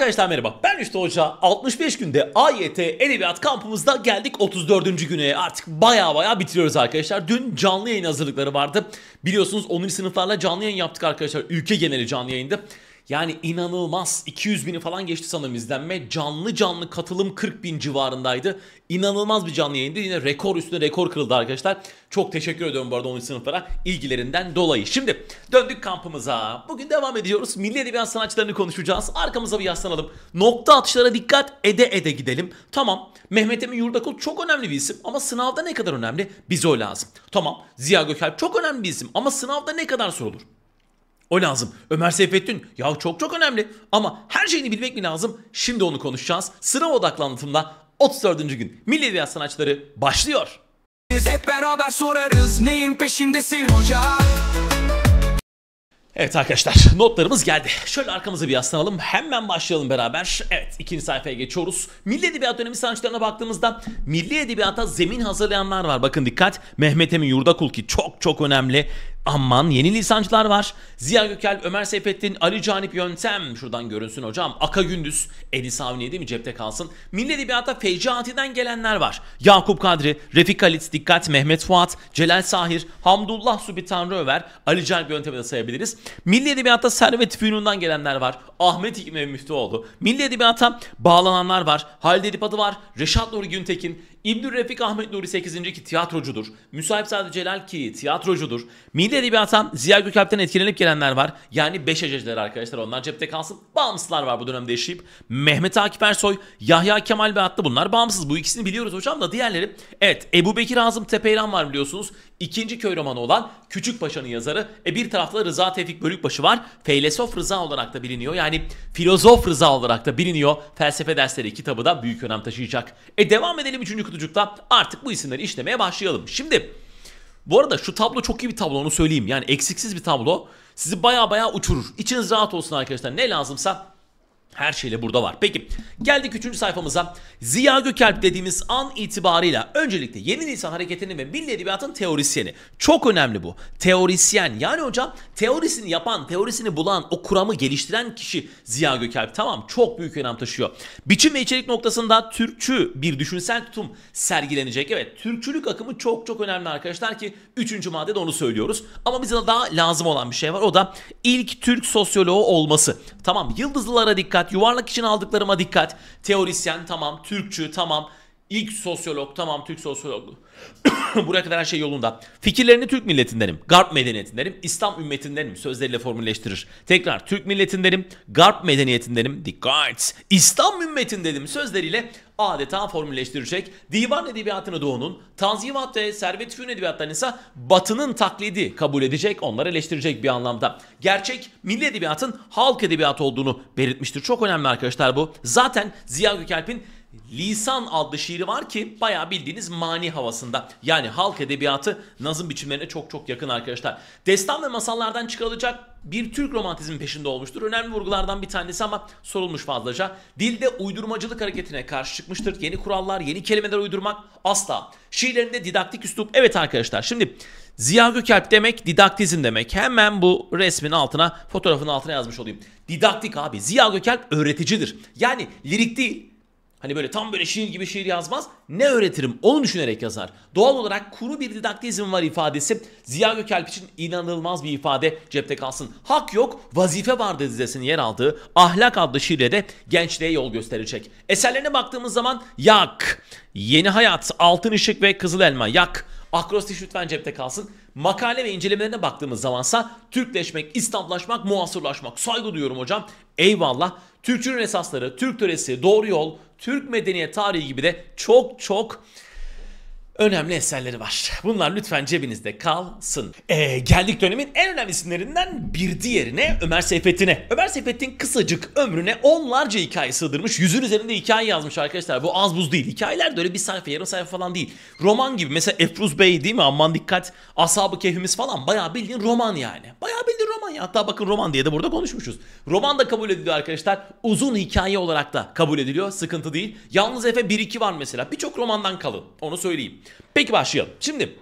Arkadaşlar merhaba ben Üstü Hoca 65 günde AYT Edebiyat kampımızda geldik 34. güne artık baya baya bitiriyoruz arkadaşlar. Dün canlı yayın hazırlıkları vardı biliyorsunuz 10. sınıflarla canlı yayın yaptık arkadaşlar ülke geneli canlı yayında. Yani inanılmaz 200 bini falan geçti sanırım izlenme. Canlı canlı katılım 40 bin civarındaydı. İnanılmaz bir canlı yayındı. Yine rekor üstüne rekor kırıldı arkadaşlar. Çok teşekkür ediyorum bu arada 10. sınıflara ilgilerinden dolayı. Şimdi döndük kampımıza. Bugün devam ediyoruz. Milli Edebiyat sanatçılarını konuşacağız. Arkamıza bir yaslanalım. Nokta atışlara dikkat ede ede gidelim. Tamam Mehmet Emin Yurdakul çok önemli bir isim ama sınavda ne kadar önemli? biz o lazım. Tamam Ziya Gökalp çok önemli bir isim ama sınavda ne kadar sorulur? O lazım. Ömer Seyfettin ya çok çok önemli ama her şeyini bilmek mi lazım? Şimdi onu konuşacağız. Sınav odaklı anlatımda 34. gün Milli Edebiyat Sanatçıları başlıyor. Biz hep beraber sorarız neyin peşindesin hoca? Evet arkadaşlar notlarımız geldi. Şöyle arkamızı bir yaslanalım. Hemen başlayalım beraber. Evet ikinci sayfaya geçiyoruz. Milli Edebiyat Dönemi sanatçılarına baktığımızda Milli Edebiyat'a zemin hazırlayanlar var. Bakın dikkat Mehmet Emin Yurdakul ki çok çok önemli. Amman yeni lisancılar var. Ziya Gökel, Ömer Seyfettin, Ali Canip Yöntem. Şuradan görünsün hocam. Aka Gündüz, Enis Avni değil mi cepte kalsın. Milli Edebiyat'ta Feycaati'den gelenler var. Yakup Kadri, Refik Halit, Dikkat, Mehmet Fuat, Celal Sahir, Hamdullah Subi Tanrı Över, Ali Canip Yöntem'i de sayabiliriz. Milli Edebiyat'ta Servet Fünun'dan gelenler var. Ahmet Hikmet Müftüoğlu. Milli Edebiyat'a bağlananlar var. Halide Edip Adı var. Reşat Nuri Güntekin, İbnül Refik Ahmet Nuri 8. ki tiyatrocudur. Müsahip sadece Celal ki tiyatrocudur. Milli Edebiyat'tan Ziya Gökalp'ten etkilenip gelenler var. Yani 5 ececiler arkadaşlar onlar cepte kalsın. Bağımsızlar var bu dönemde yaşayıp. Mehmet Akif Ersoy, Yahya Kemal Beyatlı bunlar bağımsız. Bu ikisini biliyoruz hocam da diğerleri. Evet Ebu Bekir Azım Tepeyran var biliyorsunuz. İkinci köy romanı olan Küçük Paşa'nın yazarı. E bir tarafta Rıza Tevfik Bölükbaşı var. Feylesof Rıza olarak da biliniyor. Yani filozof Rıza olarak da biliniyor. Felsefe dersleri kitabı da büyük önem taşıyacak. E devam edelim üçüncü kutucukta artık bu isimleri işlemeye başlayalım. Şimdi bu arada şu tablo çok iyi bir tablo onu söyleyeyim. Yani eksiksiz bir tablo. Sizi baya baya uçurur. İçiniz rahat olsun arkadaşlar. Ne lazımsa her şeyle burada var. Peki geldik 3. sayfamıza. Ziya Gökalp dediğimiz an itibarıyla öncelikle Yeni Nisan Hareketi'nin ve Milli Edebiyat'ın teorisyeni. Çok önemli bu. Teorisyen yani hocam teorisini yapan, teorisini bulan, o kuramı geliştiren kişi Ziya Gökalp. Tamam çok büyük önem taşıyor. Biçim ve içerik noktasında Türkçü bir düşünsel tutum sergilenecek. Evet Türkçülük akımı çok çok önemli arkadaşlar ki 3. maddede onu söylüyoruz. Ama bize daha lazım olan bir şey var. O da ilk Türk sosyoloğu olması. Tamam yıldızlılara dikkat dikkat, yuvarlak için aldıklarıma dikkat. Teorisyen tamam, Türkçü tamam, İlk sosyolog tamam Türk sosyologu. Buraya kadar her şey yolunda. Fikirlerini Türk milletindenim, Garp medeniyetindenim, İslam ümmetindenim sözleriyle formülleştirir. Tekrar Türk milletindenim, Garp medeniyetindenim, dikkat, İslam ümmetindenim sözleriyle adeta formülleştirecek. Divan Edebiyatı'nı Doğu'nun, Tanzimat ve Servet Fün Edebiyatı'nı ise Batı'nın taklidi kabul edecek, onları eleştirecek bir anlamda. Gerçek milli edebiyatın halk edebiyatı olduğunu belirtmiştir. Çok önemli arkadaşlar bu. Zaten Ziya Gökalp'in Lisan adlı şiiri var ki bayağı bildiğiniz mani havasında. Yani halk edebiyatı nazım biçimlerine çok çok yakın arkadaşlar. Destan ve masallardan çıkarılacak bir Türk romantizmin peşinde olmuştur. Önemli vurgulardan bir tanesi ama sorulmuş fazlaca. Dilde uydurmacılık hareketine karşı çıkmıştır. Yeni kurallar, yeni kelimeler uydurmak asla. Şiirlerinde didaktik üslup. Evet arkadaşlar şimdi Ziya Gökalp demek didaktizm demek. Hemen bu resmin altına, fotoğrafın altına yazmış olayım. Didaktik abi. Ziya Gökalp öğreticidir. Yani lirik değil, Hani böyle tam böyle şiir gibi şiir yazmaz. Ne öğretirim onu düşünerek yazar. Doğal olarak kuru bir didaktizm var ifadesi Ziya Gökalp için inanılmaz bir ifade cepte kalsın. Hak yok vazife vardı dizesinin yer aldığı Ahlak adlı şiirle de gençliğe yol gösterecek. Eserlerine baktığımız zaman Yak, Yeni Hayat, Altın Işık ve Kızıl Elma. Yak Akrostiş lütfen cepte kalsın. Makale ve incelemelerine baktığımız zamansa Türkleşmek, İstanbullaşmak, muasırlaşmak. Saygı duyuyorum hocam. Eyvallah. Türkçünün esasları, Türk töresi, doğru yol, Türk medeniyet tarihi gibi de çok çok önemli eserleri var. Bunlar lütfen cebinizde kalsın. Ee, geldik dönemin en önemli isimlerinden bir diğerine Ömer Seyfettin'e. Ömer Seyfettin kısacık ömrüne onlarca hikaye sığdırmış. Yüzün üzerinde hikaye yazmış arkadaşlar. Bu az buz değil. Hikayeler de öyle bir sayfa yarım sayfa falan değil. Roman gibi mesela Efruz Bey değil mi? Aman dikkat. Asabı ı falan. Bayağı bildiğin roman yani. Bayağı bildiğin roman ya. Hatta bakın roman diye de burada konuşmuşuz. Roman da kabul ediliyor arkadaşlar. Uzun hikaye olarak da kabul ediliyor. Sıkıntı değil. Yalnız Efe 1-2 var mesela. Birçok romandan kalın. Onu söyleyeyim. Peki başlayalım. Şimdi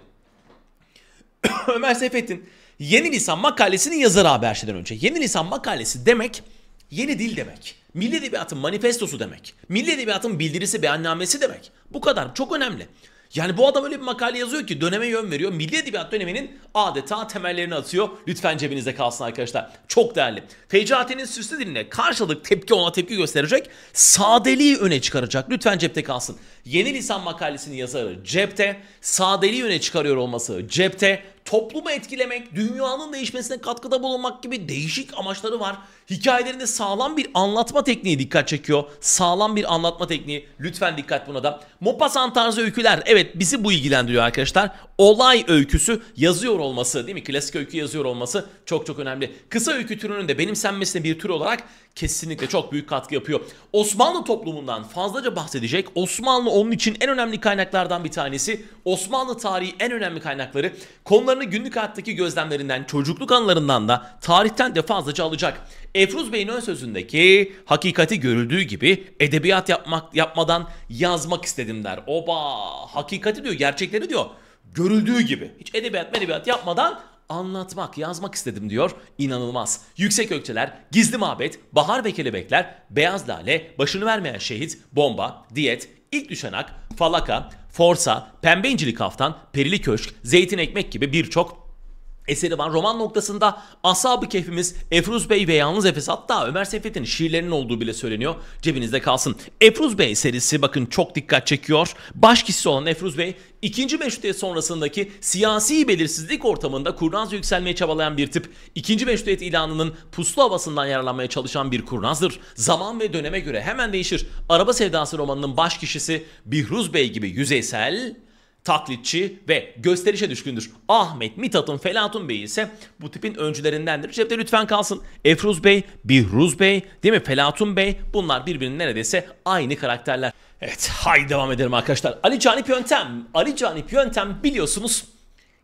Ömer Seyfettin Yeni Lisan makalesinin yazarı abi her şeyden önce. Yeni Lisan makalesi demek yeni dil demek. Milli Edebiyat'ın manifestosu demek. Milli Edebiyat'ın bildirisi, beyannamesi demek. Bu kadar çok önemli. Yani bu adam öyle bir makale yazıyor ki döneme yön veriyor. Milli Edebiyat döneminin adeta temellerini atıyor. Lütfen cebinizde kalsın arkadaşlar. Çok değerli. Fecaatenin süslü diline karşılık tepki ona tepki gösterecek. Sadeliği öne çıkaracak. Lütfen cepte kalsın. Yeni lisan makalesinin yazarı cepte. Sadeliği öne çıkarıyor olması cepte toplumu etkilemek, dünyanın değişmesine katkıda bulunmak gibi değişik amaçları var. Hikayelerinde sağlam bir anlatma tekniği dikkat çekiyor. Sağlam bir anlatma tekniği. Lütfen dikkat buna da. Mopassan tarzı öyküler. Evet bizi bu ilgilendiriyor arkadaşlar. Olay öyküsü yazıyor olması değil mi? Klasik öykü yazıyor olması çok çok önemli. Kısa öykü türünün de benimsenmesine bir tür olarak kesinlikle çok büyük katkı yapıyor. Osmanlı toplumundan fazlaca bahsedecek. Osmanlı onun için en önemli kaynaklardan bir tanesi. Osmanlı tarihi en önemli kaynakları. Konularını günlük hayattaki gözlemlerinden, çocukluk anlarından da tarihten de fazlaca alacak. Efruz Bey'in ön sözündeki hakikati görüldüğü gibi edebiyat yapmak yapmadan yazmak istedim der. Oba hakikati diyor gerçekleri diyor görüldüğü gibi. Hiç edebiyat edebiyat yapmadan anlatmak, yazmak istedim diyor. İnanılmaz. Yüksek Ökçeler, Gizli Mabet, Bahar ve Kelebekler, Beyaz Lale, Başını Vermeyen Şehit, Bomba, Diyet, İlk düşenak, Falaka, Forsa, Pembe İncili Kaftan, Perili Köşk, Zeytin Ekmek gibi birçok eseri var. Roman noktasında Ashab-ı Kehfimiz, Efruz Bey ve Yalnız Efes hatta Ömer Seyfettin şiirlerinin olduğu bile söyleniyor. Cebinizde kalsın. Efruz Bey serisi bakın çok dikkat çekiyor. Baş kişisi olan Efruz Bey İkinci Meşrutiyet sonrasındaki siyasi belirsizlik ortamında kurnaz yükselmeye çabalayan bir tip, ikinci Meşrutiyet ilanının puslu havasından yararlanmaya çalışan bir kurnazdır. Zaman ve döneme göre hemen değişir. Araba Sevdası romanının baş kişisi Bihruz Bey gibi yüzeysel, taklitçi ve gösterişe düşkündür. Ahmet Mithat'ın Felatun Bey ise bu tipin öncülerindendir. Cepte lütfen kalsın. Efruz Bey, Bihruz Bey, değil mi? Felatun Bey bunlar birbirinin neredeyse aynı karakterler. Evet haydi devam edelim arkadaşlar. Ali Canip Yöntem. Ali Canip Yöntem biliyorsunuz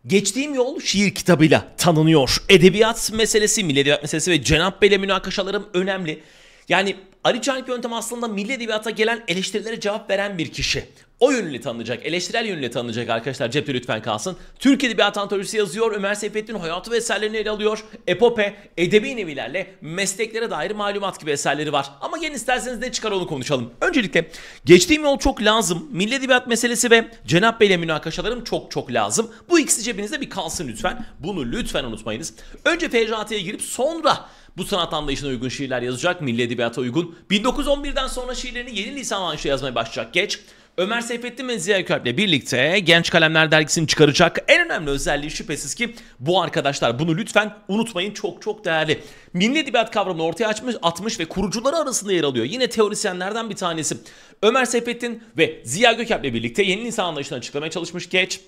Geçtiğim yol şiir kitabıyla tanınıyor. Edebiyat meselesi, milli edebiyat meselesi ve Cenab Bey'le münakaşalarım önemli. Yani Ali Çarp yöntem aslında milli edebiyata gelen eleştirilere cevap veren bir kişi. O yönüyle tanınacak, eleştirel yönüyle tanınacak arkadaşlar cepte lütfen kalsın. Türk Edebiyatı Antolojisi yazıyor, Ömer Seyfettin hayatı ve eserlerini ele alıyor. Epope, edebi nevilerle mesleklere dair malumat gibi eserleri var. Ama gelin isterseniz ne çıkar onu konuşalım. Öncelikle geçtiğim yol çok lazım. Milli Edebiyat meselesi ve Cenap Bey ile münakaşalarım çok çok lazım. Bu ikisi cebinizde bir kalsın lütfen. Bunu lütfen unutmayınız. Önce FJT'ye girip sonra bu sanat anlayışına uygun şiirler yazacak, milli edebiyata uygun. 1911'den sonra şiirlerini yeni lisan anlayışı yazmaya başlayacak Geç. Ömer Seyfettin ve Ziya Köprü ile birlikte Genç Kalemler dergisini çıkaracak. En önemli özelliği şüphesiz ki bu arkadaşlar bunu lütfen unutmayın çok çok değerli. Milli edebiyat kavramını ortaya açmış, atmış ve kurucuları arasında yer alıyor. Yine teorisyenlerden bir tanesi. Ömer Seyfettin ve Ziya Gökalp ile birlikte yeni insan anlayışını açıklamaya çalışmış Geç.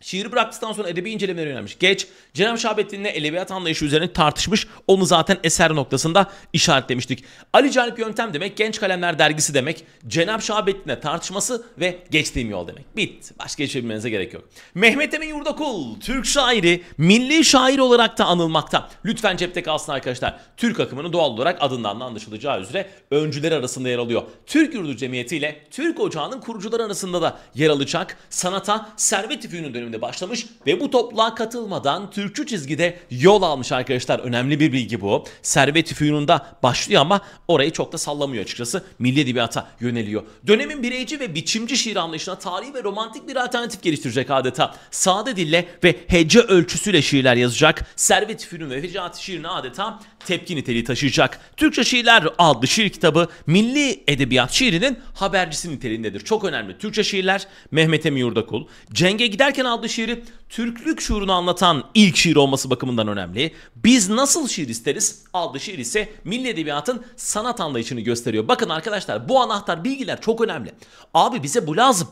Şiiri bıraktıktan sonra edebi incelemelere yönelmiş. Geç, Cenab-ı Şahabettin'le edebiyat anlayışı üzerine tartışmış. Onu zaten eser noktasında işaretlemiştik. Ali Canip Yöntem demek, Genç Kalemler Dergisi demek, Cenab-ı Şahabettin'le tartışması ve geçtiğim yol demek. Bit. Başka geçebilmenize şey gerek yok. Mehmet Emin Yurdakul, Türk şairi, milli şair olarak da anılmakta. Lütfen cepte kalsın arkadaşlar. Türk akımının doğal olarak adından da anlaşılacağı üzere öncüler arasında yer alıyor. Türk Yurdu Cemiyeti ile Türk Ocağı'nın kurucuları arasında da yer alacak. Sanata, servet ifüğünün dönemi döneminde başlamış ve bu topluluğa katılmadan Türkçü çizgide yol almış arkadaşlar. Önemli bir bilgi bu. Servet Füyun'da başlıyor ama orayı çok da sallamıyor açıkçası. Milli edebiyata yöneliyor. Dönemin bireyci ve biçimci şiir anlayışına tarihi ve romantik bir alternatif geliştirecek adeta. Sade dille ve hece ölçüsüyle şiirler yazacak. Servet Fünun ve Fecaat şiirine adeta tepki niteliği taşıyacak. Türkçe Şiirler adlı şiir kitabı milli edebiyat şiirinin habercisi niteliğindedir. Çok önemli. Türkçe Şiirler Mehmet Emin Yurdakul. Cenge Giderken adlı şiiri Türklük şuurunu anlatan ilk şiir olması bakımından önemli. Biz Nasıl Şiir isteriz adlı şiir ise milli edebiyatın sanat anlayışını gösteriyor. Bakın arkadaşlar bu anahtar bilgiler çok önemli. Abi bize bu lazım.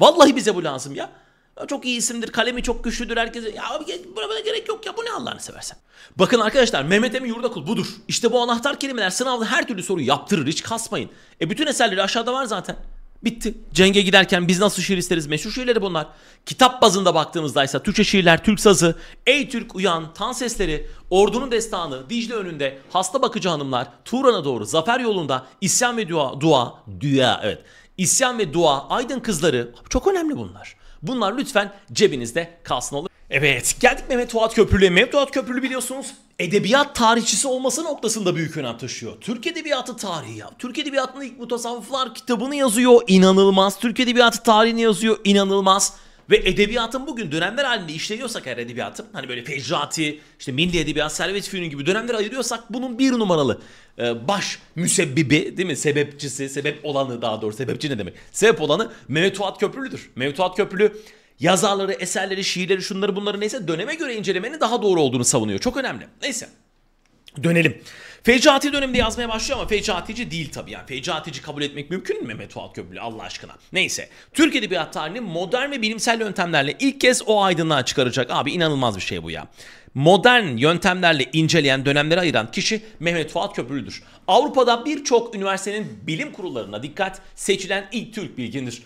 Vallahi bize bu lazım ya. Çok iyi isimdir. Kalemi çok güçlüdür. Herkes ya buna gerek yok ya. Bu ne Allah'ını seversen. Bakın arkadaşlar Mehmet Emin Yurdakul budur. İşte bu anahtar kelimeler sınavda her türlü soru yaptırır. Hiç kasmayın. E bütün eserleri aşağıda var zaten. Bitti. Cenge giderken biz nasıl şiir isteriz? Meşhur şiirleri bunlar. Kitap bazında baktığımızda ise Türkçe şiirler, Türk sazı, Ey Türk uyan, tan sesleri, ordunun destanı, Dicle önünde, hasta bakıcı hanımlar, Turan'a doğru, zafer yolunda, isyan ve dua, dua, dua evet. İsyan ve dua, aydın kızları çok önemli bunlar. Bunlar lütfen cebinizde kalsın olur. Evet geldik Mehmet Fuat Köprülü'ye. Mehmet Fuat Köprülü biliyorsunuz edebiyat tarihçisi olması noktasında büyük önem taşıyor. Türk Edebiyatı tarihi ya. Türk Edebiyatı'nın ilk mutasavvıflar kitabını yazıyor. inanılmaz. Türk Edebiyatı tarihini yazıyor. inanılmaz. Ve edebiyatın bugün dönemler halinde işleniyorsak eğer edebiyatın hani böyle fecrati işte milli edebiyat servet fünun gibi dönemler ayırıyorsak bunun bir numaralı e, baş müsebbibi değil mi sebepçisi sebep olanı daha doğru sebepçi ne demek sebep olanı Mehmet Fuat Köprülü'dür. Mehmet Fuat Köprülü yazarları, eserleri, şiirleri, şunları bunları neyse döneme göre incelemenin daha doğru olduğunu savunuyor. Çok önemli. Neyse. Dönelim. Fecati döneminde yazmaya başlıyor ama fecatici değil tabii yani. Fecatici kabul etmek mümkün mü Mehmet Fuat Köprülü Allah aşkına? Neyse. Türk Edebiyat tarihini modern ve bilimsel yöntemlerle ilk kez o aydınlığa çıkaracak. Abi inanılmaz bir şey bu ya. Modern yöntemlerle inceleyen dönemleri ayıran kişi Mehmet Fuat Köprülü'dür. Avrupa'da birçok üniversitenin bilim kurullarına dikkat seçilen ilk Türk bilgindir.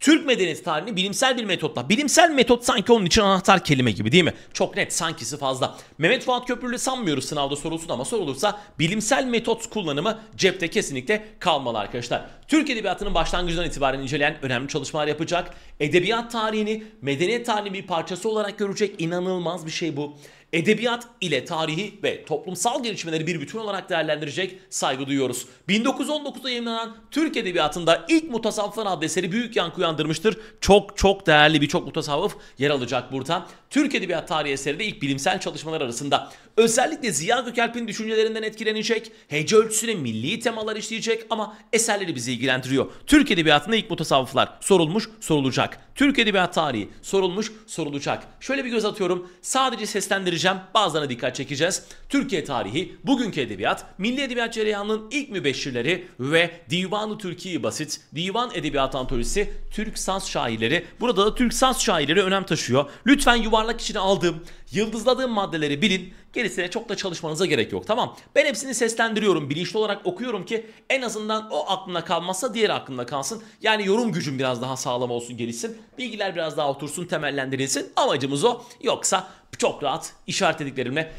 Türk medeniyet tarihini bilimsel bir metotla. Bilimsel metot sanki onun için anahtar kelime gibi değil mi? Çok net sankisi fazla. Mehmet Fuat Köprülü sanmıyoruz sınavda sorulsun ama sorulursa bilimsel metot kullanımı cepte kesinlikle kalmalı arkadaşlar. Türk Edebiyatı'nın başlangıcından itibaren inceleyen önemli çalışmalar yapacak. Edebiyat tarihini, medeniyet tarihinin bir parçası olarak görecek inanılmaz bir şey bu edebiyat ile tarihi ve toplumsal gelişmeleri bir bütün olarak değerlendirecek saygı duyuyoruz. 1919'da yayınlanan Türk Edebiyatı'nda ilk mutasavvıflar adlı eseri büyük yankı uyandırmıştır. Çok çok değerli birçok mutasavvıf yer alacak burada. Türk Edebiyat Tarihi eseri de ilk bilimsel çalışmalar arasında. Özellikle Ziya Gökalp'in düşüncelerinden etkilenecek, hece ölçüsüne milli temalar işleyecek ama eserleri bizi ilgilendiriyor. Türk Edebiyatı'nda ilk mutasavvıflar sorulmuş, sorulacak. Türk Edebiyat Tarihi sorulmuş, sorulacak. Şöyle bir göz atıyorum. Sadece seslendirici değerlendireceğim. Bazılarına dikkat çekeceğiz. Türkiye tarihi, bugünkü edebiyat, milli edebiyat cereyanının ilk mübeşşirleri ve Divanı Türkiye Basit, Divan Edebiyat Antolojisi, Türk Sans Şairleri. Burada da Türk Sans Şairleri önem taşıyor. Lütfen yuvarlak içine aldığım Yıldızladığım maddeleri bilin. Gerisine çok da çalışmanıza gerek yok tamam. Ben hepsini seslendiriyorum. Bilinçli olarak okuyorum ki en azından o aklına kalmazsa diğer aklımda kalsın. Yani yorum gücüm biraz daha sağlam olsun gelişsin. Bilgiler biraz daha otursun temellendirilsin. Amacımız o. Yoksa çok rahat işaret dediklerimle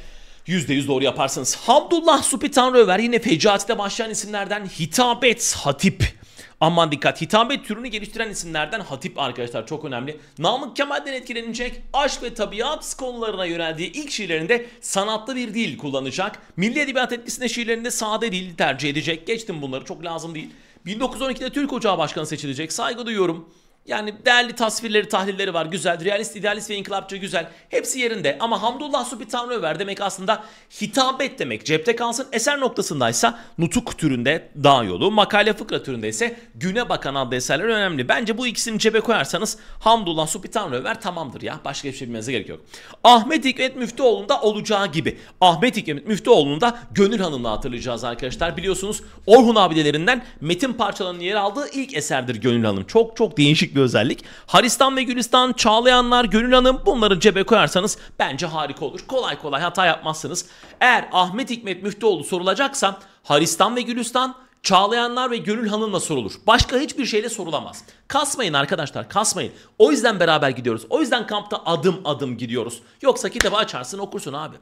%100 doğru yaparsınız. Hamdullah Supi Tanrıöver yine fecaatide başlayan isimlerden hitabet hatip Aman dikkat hitabet türünü geliştiren isimlerden Hatip arkadaşlar çok önemli. Namık Kemal'den etkilenecek aşk ve tabiat konularına yöneldiği ilk şiirlerinde sanatlı bir dil kullanacak. Milli edebiyat etkisinde şiirlerinde sade dil tercih edecek. Geçtim bunları çok lazım değil. 1912'de Türk Ocağı Başkanı seçilecek. Saygı duyuyorum. Yani değerli tasvirleri, tahlilleri var. Güzel. Realist, idealist ve inkılapçı güzel. Hepsi yerinde. Ama Hamdullah Supi Tanrı Över demek aslında hitabet demek. Cepte kalsın. Eser noktasındaysa nutuk türünde dağ yolu. Makale fıkra türünde ise güne bakan adlı eserler önemli. Bence bu ikisini cebe koyarsanız Hamdullah Supi Tanrı Över tamamdır ya. Başka hiçbir şey bilmenize gerek yok. Ahmet Hikmet Müftüoğlu'nda olacağı gibi. Ahmet Hikmet Müftüoğlu'nu da Gönül Hanım'la hatırlayacağız arkadaşlar. Biliyorsunuz Orhun abilerinden metin parçalarının yer aldığı ilk eserdir Gönül Hanım. Çok çok değişik bir bir özellik. Haristan ve Gülistan, Çağlayanlar, Gönül Hanım bunları cebe koyarsanız bence harika olur. Kolay kolay hata yapmazsınız. Eğer Ahmet Hikmet Müftüoğlu sorulacaksa Haristan ve Gülistan, Çağlayanlar ve Gönül Hanım'la sorulur. Başka hiçbir şeyle sorulamaz. Kasmayın arkadaşlar kasmayın. O yüzden beraber gidiyoruz. O yüzden kampta adım adım gidiyoruz. Yoksa kitabı açarsın okursun abi.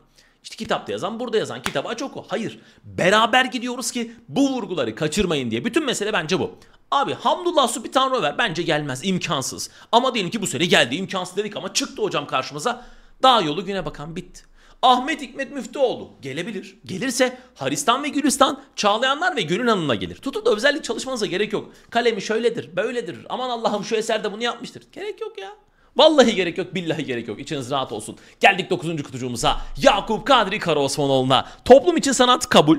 İşte kitapta yazan burada yazan kitaba çok o Hayır. Beraber gidiyoruz ki bu vurguları kaçırmayın diye. Bütün mesele bence bu. Abi Hamdullah tanrı ver bence gelmez imkansız. Ama diyelim ki bu sene geldi imkansız dedik ama çıktı hocam karşımıza. daha yolu güne bakan bitti. Ahmet Hikmet Müftüoğlu gelebilir. Gelirse Haristan ve Gülistan Çağlayanlar ve Gönül Hanım'la gelir. Tutup da özellik çalışmanıza gerek yok. Kalemi şöyledir, böyledir. Aman Allah'ım şu eserde bunu yapmıştır. Gerek yok ya. Vallahi gerek yok, billahi gerek yok. İçiniz rahat olsun. Geldik 9. kutucuğumuza. Yakup Kadri Karaosmanoğlu'na. Toplum için sanat kabul.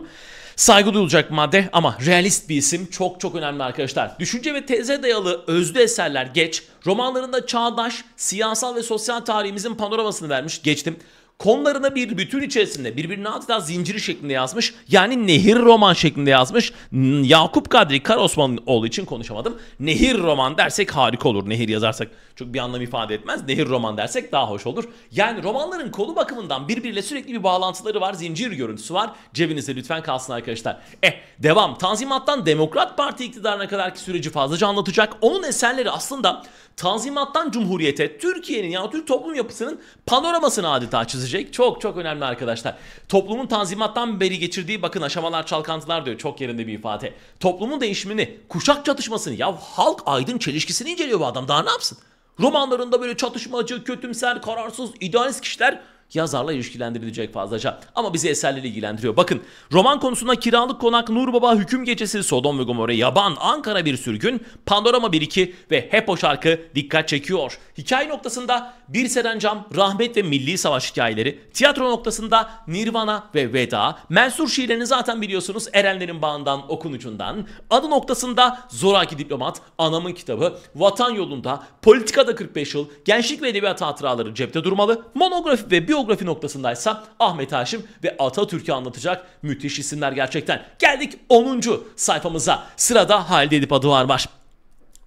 Saygı duyulacak madde ama realist bir isim çok çok önemli arkadaşlar. Düşünce ve teze dayalı özlü eserler geç. Romanlarında çağdaş, siyasal ve sosyal tarihimizin panoramasını vermiş. Geçtim konularına bir bütün içerisinde birbirine adeta zinciri şeklinde yazmış. Yani nehir roman şeklinde yazmış. Hmm, Yakup Kadri Karosmanoğlu için konuşamadım. Nehir roman dersek harika olur. Nehir yazarsak çok bir anlam ifade etmez. Nehir roman dersek daha hoş olur. Yani romanların konu bakımından birbiriyle sürekli bir bağlantıları var. Zincir görüntüsü var. Cebinizde lütfen kalsın arkadaşlar. Eh devam. Tanzimattan Demokrat Parti iktidarına kadar ki süreci fazlaca anlatacak. Onun eserleri aslında Tanzimattan Cumhuriyete Türkiye'nin ya Türk toplum yapısının panoramasını adeta çizecek. Çok çok önemli arkadaşlar. Toplumun Tanzimattan beri geçirdiği bakın aşamalar çalkantılar diyor çok yerinde bir ifade. Toplumun değişimini, kuşak çatışmasını ya halk aydın çelişkisini inceliyor bu adam daha ne yapsın? Romanlarında böyle çatışmacı, kötümser, kararsız, idealist kişiler yazarla ilişkilendirilecek fazlaca. Ama bizi eserleri ilgilendiriyor. Bakın roman konusunda kiralık konak, Nur Baba, Hüküm Gecesi, Sodom ve Gomorra, Yaban, Ankara bir sürgün, Pandorama 1-2 ve Hepo şarkı dikkat çekiyor. Hikaye noktasında Bir Seren Cam, Rahmet ve Milli Savaş hikayeleri, tiyatro noktasında Nirvana ve Veda, Mensur şiirlerini zaten biliyorsunuz Erenlerin Bağından, Okun Ucundan, adı noktasında Zoraki Diplomat, Anamın Kitabı, Vatan Yolunda, Politikada 45 Yıl, Gençlik ve Edebiyat Hatıraları cepte durmalı, monografi ve bir Biyografi noktasındaysa Ahmet Haşim ve Atatürk'ü anlatacak müthiş isimler gerçekten. Geldik 10. sayfamıza. Sırada Halide Edip adı var var.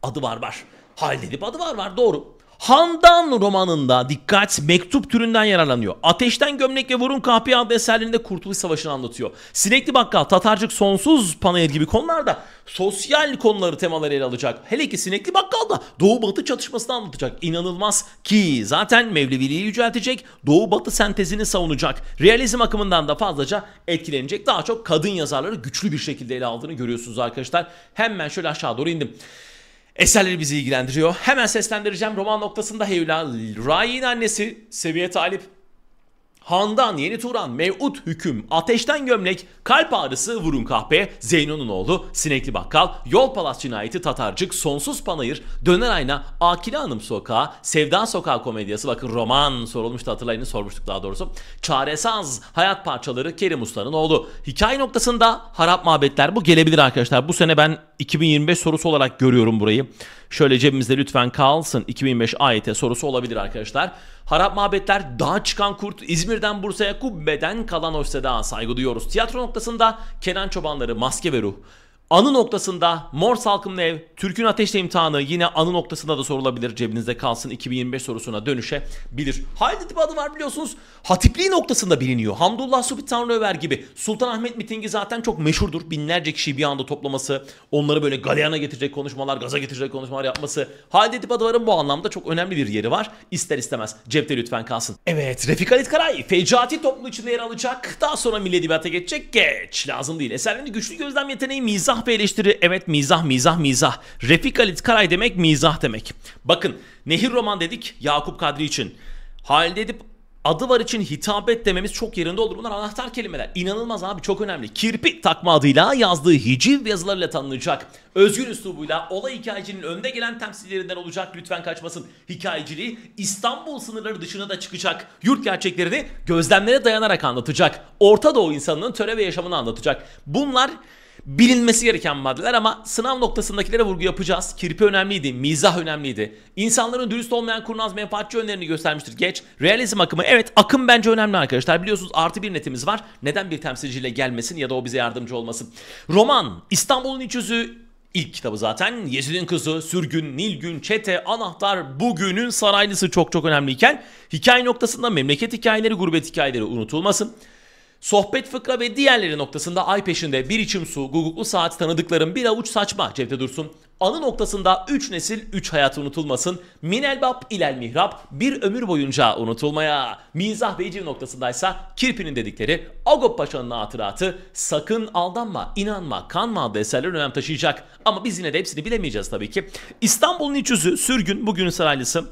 Adı var var. Halide Edip adı var var doğru. Handan romanında dikkat mektup türünden yararlanıyor. Ateşten Gömlek ve Vurun Kahpeye adlı eserlerinde Kurtuluş Savaşı'nı anlatıyor. Sinekli Bakkal, Tatarcık Sonsuz Panayır gibi konularda sosyal konuları temaları ele alacak. Hele ki Sinekli Bakkal da Doğu Batı çatışmasını anlatacak. İnanılmaz ki zaten Mevleviliği yüceltecek, Doğu Batı sentezini savunacak. Realizm akımından da fazlaca etkilenecek. Daha çok kadın yazarları güçlü bir şekilde ele aldığını görüyorsunuz arkadaşlar. Hemen şöyle aşağı doğru indim. Eserleri bizi ilgilendiriyor. Hemen seslendireceğim. Roman noktasında Heyula, Rai'nin annesi, seviye talip, Handan, Yeni Turan, Mevut Hüküm, Ateşten Gömlek, Kalp Ağrısı, Vurun Kahpe, Zeyno'nun oğlu, Sinekli Bakkal, Yol Palas Cinayeti, Tatarcık, Sonsuz Panayır, Döner Ayna, Akile Hanım Sokağı, Sevda Sokağı Komedyası, bakın roman sorulmuştu hatırlayın sormuştuk daha doğrusu. Çaresaz, Hayat Parçaları, Kerim Usta'nın oğlu. Hikaye noktasında Harap Mabetler bu gelebilir arkadaşlar. Bu sene ben 2025 sorusu olarak görüyorum burayı. Şöyle cebimizde lütfen kalsın 2025 AYT sorusu olabilir arkadaşlar. Harap Mabetler, Dağ Çıkan Kurt, İzmir'den Bursa'ya kubbeden kalan Hoşseda'a saygı duyuyoruz. Tiyatro noktasında Kenan Çobanları, Maske ve Ruh. Anı noktasında Mor Salkımlı Ev, Türk'ün Ateşle imtihanı yine anı noktasında da sorulabilir. Cebinizde kalsın 2025 sorusuna dönüşebilir. Halid tip adı var biliyorsunuz. Hatipliği noktasında biliniyor. Hamdullah Subit Tanrıöver gibi. Sultanahmet mitingi zaten çok meşhurdur. Binlerce kişiyi bir anda toplaması, onları böyle galeyana getirecek konuşmalar, gaza getirecek konuşmalar yapması. Halid Edip Adıvar'ın bu anlamda çok önemli bir yeri var. İster istemez cepte lütfen kalsın. Evet Refik Halit Karay fecati toplu içinde yer alacak. Daha sonra Milli Edebiyat'a geçecek. Geç lazım değil. Eserlerinde güçlü gözlem yeteneği, mizah Mizah ve eleştiri evet mizah mizah mizah. Refik Halit Karay demek mizah demek. Bakın nehir roman dedik Yakup Kadri için. Halide Edip adı var için hitabet dememiz çok yerinde olur. Bunlar anahtar kelimeler. İnanılmaz abi çok önemli. Kirpi takma adıyla yazdığı hiciv yazılarıyla tanınacak. Özgün üslubuyla olay hikayecinin önde gelen temsilcilerinden olacak. Lütfen kaçmasın. Hikayeciliği İstanbul sınırları dışına da çıkacak. Yurt gerçeklerini gözlemlere dayanarak anlatacak. Orta Doğu insanının töre ve yaşamını anlatacak. Bunlar bilinmesi gereken maddeler ama sınav noktasındakilere vurgu yapacağız. Kirpi önemliydi, mizah önemliydi. İnsanların dürüst olmayan kurnaz menfaatçi önlerini göstermiştir. Geç. Realizm akımı evet akım bence önemli arkadaşlar. Biliyorsunuz artı bir netimiz var. Neden bir temsilciyle gelmesin ya da o bize yardımcı olmasın. Roman, İstanbul'un iç yüzü, İlk kitabı zaten Yezid'in Kızı, Sürgün, Nilgün, Çete, Anahtar, Bugünün Saraylısı çok çok önemliyken hikaye noktasında memleket hikayeleri, gurbet hikayeleri unutulmasın. Sohbet fıkra ve diğerleri noktasında ay peşinde bir içim su, guguklu saat tanıdıklarım bir avuç saçma Cevdet Dursun. Anı noktasında 3 nesil 3 hayat unutulmasın. Minelbap ilel mihrap bir ömür boyunca unutulmaya. Mizah ve iciv noktasındaysa Kirpi'nin dedikleri Agop Paşa'nın hatıratı sakın aldanma, inanma, kanma adlı eserlerin önem taşıyacak. Ama biz yine de hepsini bilemeyeceğiz tabii ki. İstanbul'un iç yüzü sürgün bugünün saraylısı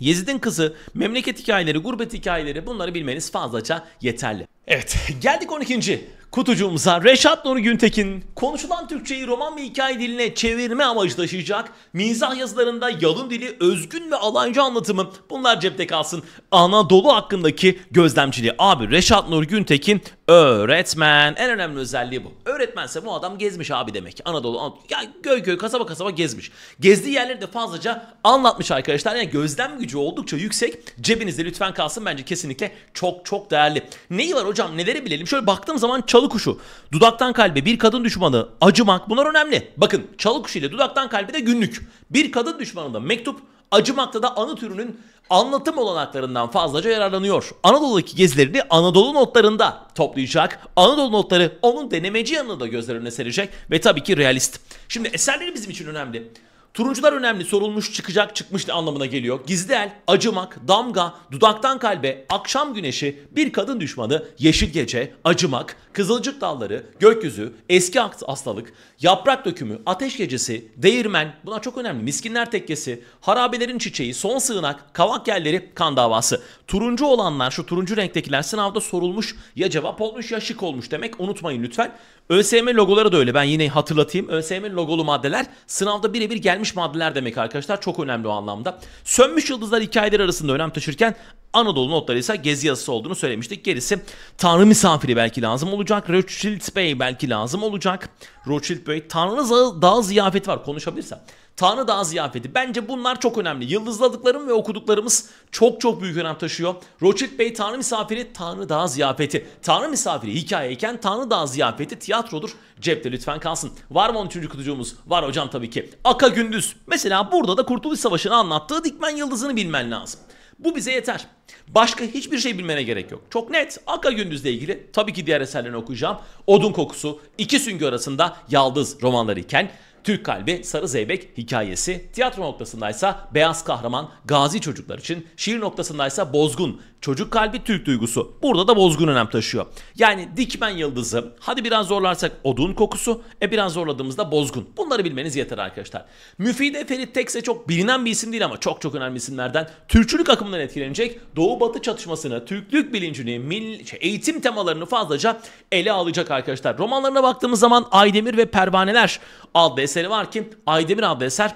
Yezid'in kızı, memleket hikayeleri, gurbet hikayeleri bunları bilmeniz fazlaca yeterli. Evet geldik 12. Kutucuğumuza Reşat Nuri Güntekin konuşulan Türkçeyi roman ve hikaye diline çevirme amacı taşıyacak. Mizah yazılarında yalın dili, özgün ve alaycı anlatımı bunlar cepte kalsın. Anadolu hakkındaki gözlemciliği. Abi Reşat Nuri Güntekin öğretmen. En önemli özelliği bu. Öğretmense bu adam gezmiş abi demek. Anadolu, Anadolu ya göy göy kasaba kasaba gezmiş. Gezdiği yerleri de fazlaca anlatmış arkadaşlar. Yani gözlem gücü oldukça yüksek. Cebinizde lütfen kalsın bence kesinlikle çok çok değerli. Neyi var hocam neleri bilelim? Şöyle baktığım zaman çalışıyor çalı kuşu, dudaktan kalbe bir kadın düşmanı, acımak bunlar önemli. Bakın çalı kuşu ile dudaktan kalbe de günlük. Bir kadın düşmanı da mektup, acımakta da anı türünün anlatım olanaklarından fazlaca yararlanıyor. Anadolu'daki gezilerini Anadolu notlarında toplayacak. Anadolu notları onun denemeci yanını da gözler önüne serecek ve tabii ki realist. Şimdi eserleri bizim için önemli. Turuncular önemli sorulmuş çıkacak çıkmıştı anlamına geliyor. Gizli el, acımak, damga, dudaktan kalbe, akşam güneşi, bir kadın düşmanı, yeşil gece, acımak, kızılcık dalları, gökyüzü, eski hastalık, yaprak dökümü, ateş gecesi, değirmen Buna çok önemli. Miskinler tekkesi, harabelerin çiçeği, son sığınak, kavak yerleri, kan davası. Turuncu olanlar şu turuncu renktekiler sınavda sorulmuş ya cevap olmuş ya şık olmuş demek unutmayın lütfen. ÖSYM logoları da öyle. Ben yine hatırlatayım. ÖSYM logolu maddeler sınavda birebir gelmiş maddeler demek arkadaşlar. Çok önemli o anlamda. Sönmüş yıldızlar hikayeleri arasında önem taşırken Anadolu notları ise gezi yazısı olduğunu söylemiştik. Gerisi Tanrı misafiri belki lazım olacak. Rothschild Bey belki lazım olacak. Rothschild Bey Tanrı Dağı ziyafeti var konuşabilirsem. Tanrı Dağı ziyafeti. Bence bunlar çok önemli. Yıldızladıklarım ve okuduklarımız çok çok büyük önem taşıyor. Rothschild Bey Tanrı misafiri Tanrı Dağı ziyafeti. Tanrı misafiri hikayeyken Tanrı Dağı ziyafeti tiyatrodur. Cepte lütfen kalsın. Var mı 13. kutucuğumuz? Var hocam tabii ki. Aka Gündüz. Mesela burada da Kurtuluş Savaşı'nı anlattığı dikmen yıldızını bilmen lazım. Bu bize yeter. Başka hiçbir şey bilmene gerek yok. Çok net Aka Gündüz'le ilgili tabii ki diğer eserlerini okuyacağım. Odun Kokusu, İki Süngü Arasında Yaldız romanları iken Türk Kalbi Sarı Zeybek hikayesi, tiyatro noktasındaysa Beyaz Kahraman Gazi çocuklar için, şiir noktasındaysa Bozgun Çocuk Kalbi Türk Duygusu. Burada da Bozgun önem taşıyor. Yani Dikmen Yıldızı, hadi biraz zorlarsak Odun Kokusu, e biraz zorladığımızda Bozgun. Bunları bilmeniz yeter arkadaşlar. Müfide Ferit Tekse çok bilinen bir isim değil ama çok çok önemli isimlerden. Türkçülük akımından etkilenecek. Doğu-Batı çatışmasını, Türklük bilincini, mil, şey, eğitim temalarını fazlaca ele alacak arkadaşlar. Romanlarına baktığımız zaman Aydemir ve Pervaneler adlı eseri var ki Aydemir adlı eser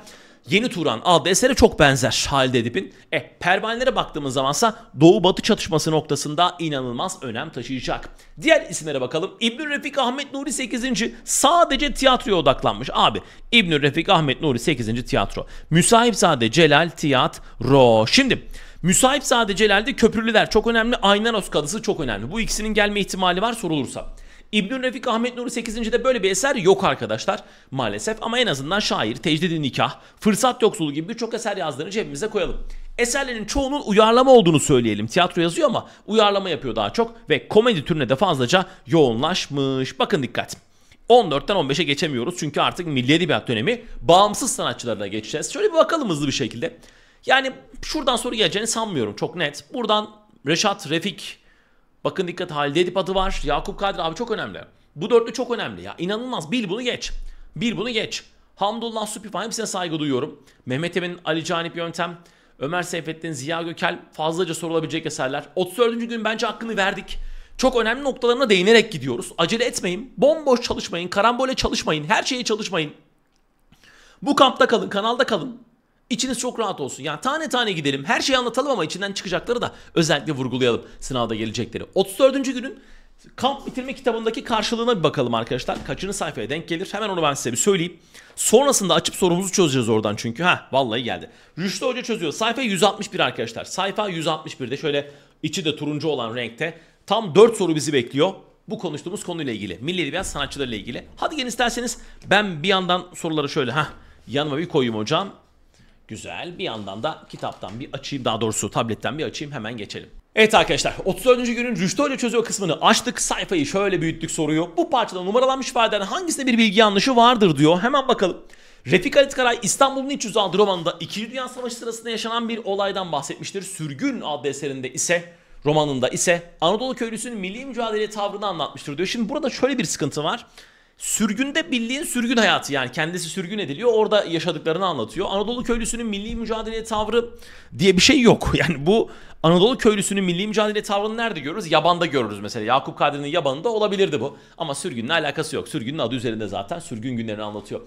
Yeni Turan adlı esere çok benzer Halide Edip'in. E, pervanelere baktığımız zamansa Doğu Batı çatışması noktasında inanılmaz önem taşıyacak. Diğer isimlere bakalım. İbnül Refik Ahmet Nuri 8. sadece tiyatroya odaklanmış. Abi İbnül Refik Ahmet Nuri 8. tiyatro. Sade Celal Tiyatro. Şimdi Sade Celal'de köprülüler çok önemli. Aynaros kadısı çok önemli. Bu ikisinin gelme ihtimali var sorulursa. İbnül Refik Ahmet Nuri de böyle bir eser yok arkadaşlar maalesef ama en azından şair, tecdidi nikah, fırsat yoksulu gibi birçok eser yazdığını cebimize koyalım. Eserlerin çoğunun uyarlama olduğunu söyleyelim. Tiyatro yazıyor ama uyarlama yapıyor daha çok ve komedi türüne de fazlaca yoğunlaşmış. Bakın dikkat. 14'ten 15'e geçemiyoruz çünkü artık milli edebiyat dönemi bağımsız sanatçılarına geçeceğiz. Şöyle bir bakalım hızlı bir şekilde. Yani şuradan soru geleceğini sanmıyorum çok net. Buradan Reşat, Refik, Bakın dikkat Halide Edip adı var. Yakup Kadri abi çok önemli. Bu dörtlü çok önemli ya. İnanılmaz. Bil bunu geç. Bil bunu geç. Hamdullah Süpifan hepsine saygı duyuyorum. Mehmet Emin, Ali Canip Yöntem, Ömer Seyfettin, Ziya Gökel fazlaca sorulabilecek eserler. 34. gün bence hakkını verdik. Çok önemli noktalarına değinerek gidiyoruz. Acele etmeyin. Bomboş çalışmayın. Karambole çalışmayın. Her şeye çalışmayın. Bu kampta kalın. Kanalda kalın. İçiniz çok rahat olsun. Yani tane tane gidelim. Her şeyi anlatalım ama içinden çıkacakları da özellikle vurgulayalım sınavda gelecekleri. 34. günün kamp bitirme kitabındaki karşılığına bir bakalım arkadaşlar. Kaçıncı sayfaya denk gelir? Hemen onu ben size bir söyleyeyim. Sonrasında açıp sorumuzu çözeceğiz oradan çünkü. Ha vallahi geldi. Rüştü Hoca çözüyor. Sayfa 161 arkadaşlar. Sayfa 161'de şöyle içi de turuncu olan renkte. Tam 4 soru bizi bekliyor bu konuştuğumuz konuyla ilgili. Milli Edebiyat sanatçılarıyla ilgili. Hadi gelin isterseniz ben bir yandan soruları şöyle ha yanıma bir koyayım hocam. Güzel. Bir yandan da kitaptan bir açayım. Daha doğrusu tabletten bir açayım. Hemen geçelim. Evet arkadaşlar 34. günün rüştöyle Hoca çözüyor kısmını açtık sayfayı şöyle büyüttük soruyu. Bu parçada numaralanmış ifadelerin hangisinde bir bilgi yanlışı vardır diyor. Hemen bakalım. Refik Halit Karay İstanbul'un İç Yüzü romanında 2. Dünya Savaşı sırasında yaşanan bir olaydan bahsetmiştir. Sürgün adlı eserinde ise romanında ise Anadolu köylüsünün milli mücadele tavrını anlatmıştır diyor. Şimdi burada şöyle bir sıkıntı var. Sürgünde bildiğin sürgün hayatı yani kendisi sürgün ediliyor orada yaşadıklarını anlatıyor. Anadolu köylüsünün milli mücadele tavrı diye bir şey yok. Yani bu Anadolu köylüsünün milli mücadele tavrını nerede görürüz? Yabanda görürüz mesela. Yakup Kadri'nin yabanında olabilirdi bu. Ama sürgünle alakası yok. Sürgünün adı üzerinde zaten sürgün günlerini anlatıyor.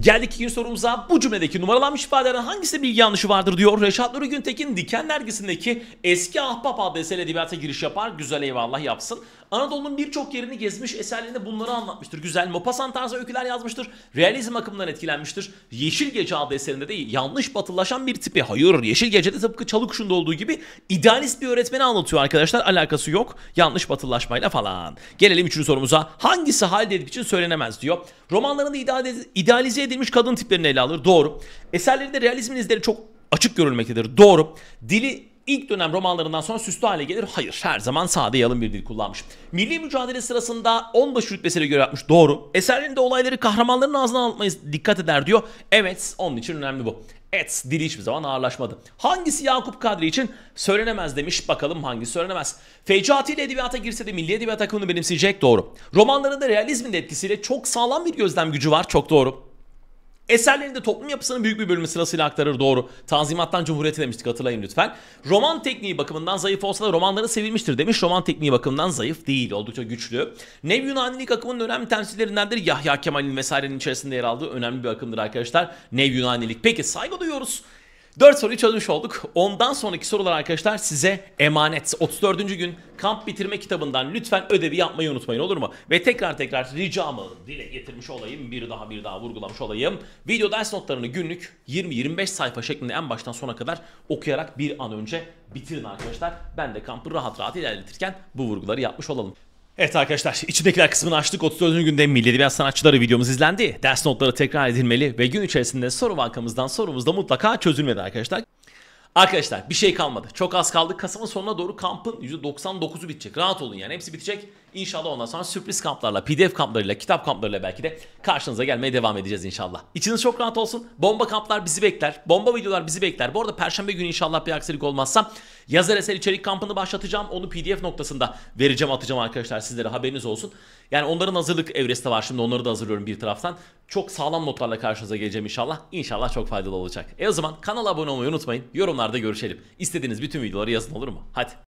Geldik ikinci sorumuza. Bu cümledeki numaralanmış ifadelerin hangisi bilgi yanlışı vardır diyor. Reşat Nuri Güntekin Diken dergisindeki Eski Ahbap adlı eser edebiyata giriş yapar. Güzel eyvallah yapsın. Anadolu'nun birçok yerini gezmiş eserlerinde bunları anlatmıştır. Güzel Mopasan tarzı öyküler yazmıştır. Realizm akımından etkilenmiştir. Yeşil Gece adlı eserinde de yanlış batılaşan bir tipi. Hayır Yeşil Gece'de tıpkı Çalıkuş'un olduğu gibi İdealist bir öğretmeni anlatıyor arkadaşlar. Alakası yok. Yanlış batılılaşmayla falan. Gelelim üçüncü sorumuza. Hangisi halde edip için söylenemez diyor. Romanlarında idealize edilmiş kadın tiplerini ele alır. Doğru. Eserlerinde realizmin izleri çok açık görülmektedir. Doğru. Dili ilk dönem romanlarından sonra süslü hale gelir. Hayır her zaman sade yalın bir dil kullanmış. Milli mücadele sırasında 15 rütbesine göre yapmış doğru. Eserlerinde olayları kahramanların ağzından anlatmaya dikkat eder diyor. Evet onun için önemli bu. Et dili hiçbir zaman ağırlaşmadı. Hangisi Yakup Kadri için söylenemez demiş. Bakalım hangisi söylenemez. Fecati ile edebiyata girse de milli edebiyat akımını benimseyecek doğru. Romanlarında realizmin de etkisiyle çok sağlam bir gözlem gücü var. Çok doğru. Eserlerinde toplum yapısının büyük bir bölümü sırasıyla aktarır doğru. Tanzimattan Cumhuriyet'e demiştik hatırlayın lütfen. Roman tekniği bakımından zayıf olsa da romanları sevilmiştir demiş. Roman tekniği bakımından zayıf değil oldukça güçlü. Nev Yunanilik akımının önemli temsilcilerindendir. Yahya Kemal'in vesairenin içerisinde yer aldığı önemli bir akımdır arkadaşlar. Nev Yunanilik. Peki saygı duyuyoruz. 4 soru çözmüş olduk. Ondan sonraki sorular arkadaşlar size emanet. 34. gün kamp bitirme kitabından lütfen ödevi yapmayı unutmayın olur mu? Ve tekrar tekrar ricamı dile getirmiş olayım. Bir daha bir daha vurgulamış olayım. Video ders notlarını günlük 20-25 sayfa şeklinde en baştan sona kadar okuyarak bir an önce bitirin arkadaşlar. Ben de kampı rahat rahat ilerletirken bu vurguları yapmış olalım. Evet arkadaşlar içindekiler kısmını açtık. 34. günde Milli Edebiyat Sanatçıları videomuz izlendi. Ders notları tekrar edilmeli ve gün içerisinde soru bankamızdan sorumuz da mutlaka çözülmedi arkadaşlar. Arkadaşlar bir şey kalmadı. Çok az kaldı. Kasım'ın sonuna doğru kampın %99'u bitecek. Rahat olun yani hepsi bitecek. İnşallah ondan sonra sürpriz kamplarla, pdf kamplarıyla, kitap kamplarıyla belki de karşınıza gelmeye devam edeceğiz inşallah. İçiniz çok rahat olsun. Bomba kamplar bizi bekler. Bomba videolar bizi bekler. Bu arada perşembe günü inşallah bir aksilik olmazsa yazar eser içerik kampını başlatacağım. Onu pdf noktasında vereceğim atacağım arkadaşlar sizlere haberiniz olsun. Yani onların hazırlık evresi de var şimdi onları da hazırlıyorum bir taraftan. Çok sağlam notlarla karşınıza geleceğim inşallah. İnşallah çok faydalı olacak. E o zaman kanala abone olmayı unutmayın. Yorumlarda görüşelim. İstediğiniz bütün videoları yazın olur mu? Hadi